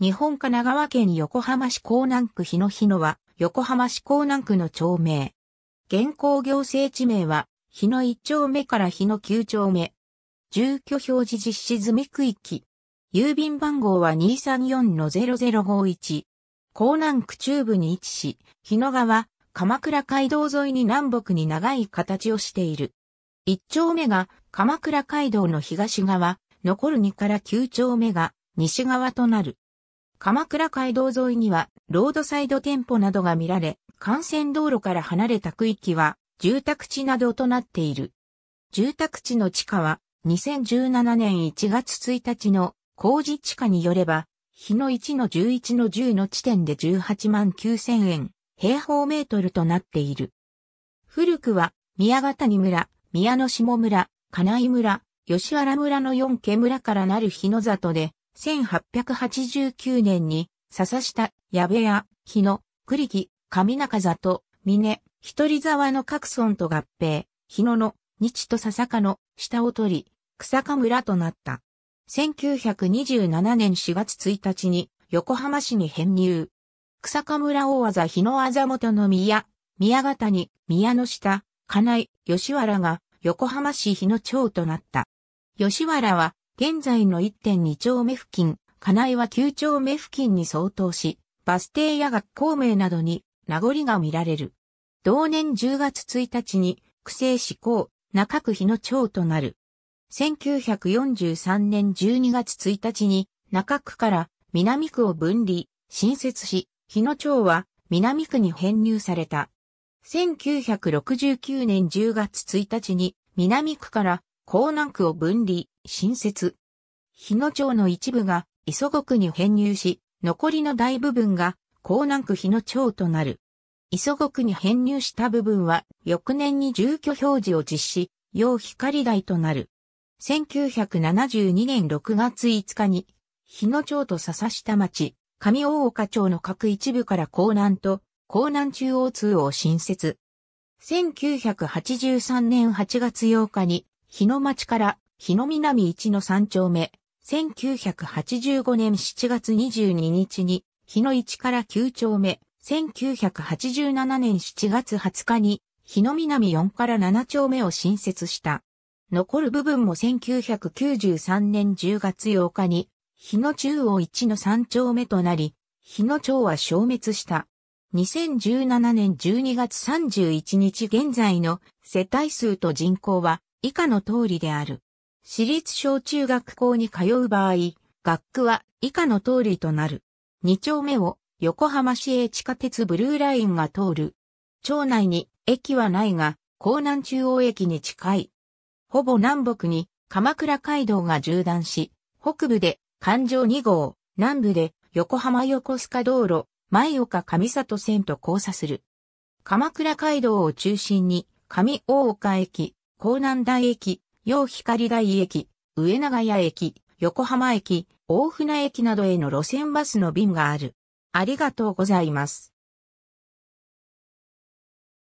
日本神奈川県横浜市港南区日野日野は、横浜市港南区の町名。現行行政地名は、日野1丁目から日野9丁目。住居表示実施済み区域。郵便番号は234-0051。港南区中部に位置し、日野川、鎌倉街道沿いに南北に長い形をしている。1丁目が鎌倉街道の東側、残る2から9丁目が西側となる。鎌倉街道沿いには、ロードサイド店舗などが見られ、幹線道路から離れた区域は、住宅地などとなっている。住宅地の地価は、2017年1月1日の工事地価によれば、日の1の11の10の地点で18万9000円、平方メートルとなっている。古くは、宮ヶ谷村、宮野下村、金井村、吉原村の4家村からなる日の里で、1889年に、笹下、矢部屋、日野、栗木、上中里、峰、一人沢の各村と合併、日野の、日と笹下の、下を取り、草加村となった。1927年4月1日に、横浜市に編入。草加村大技日野あざ元の宮、宮形に、宮の下、金井、吉原が、横浜市日野町となった。吉原は、現在の1.2丁目付近、金井は9丁目付近に相当し、バス停や学校名などに名残が見られる。同年10月1日に、区政施行、中区日野町となる。1943年12月1日に、中区から南区を分離、新設し、日野町は南区に編入された。1969年10月1日に、南区から江南区を分離、新設。日野町の一部が磯国区に編入し、残りの大部分が江南区日野町となる。磯国区に編入した部分は翌年に住居表示を実施、要光台となる。1972年6月5日に、日野町と笹下町、上大岡町の各一部から江南と江南中央通を新設。1983年8月8日に日野町から日野南一の三丁目、1985年7月22日に、日野一から九丁目、1987年7月20日に、日野南四から七丁目を新設した。残る部分も1993年10月8日に、日野中央一の三丁目となり、日野町は消滅した。2017年12月31日現在の世帯数と人口は以下の通りである。私立小中学校に通う場合、学区は以下の通りとなる。2丁目を横浜市営地下鉄ブルーラインが通る。町内に駅はないが、港南中央駅に近い。ほぼ南北に鎌倉街道が縦断し、北部で環状2号、南部で横浜横須賀道路、前岡上里線と交差する。鎌倉街道を中心に上大岡駅、港南台駅、陽光台駅、上長屋駅、横浜駅、大船駅などへの路線バスの便がある。ありがとうございます。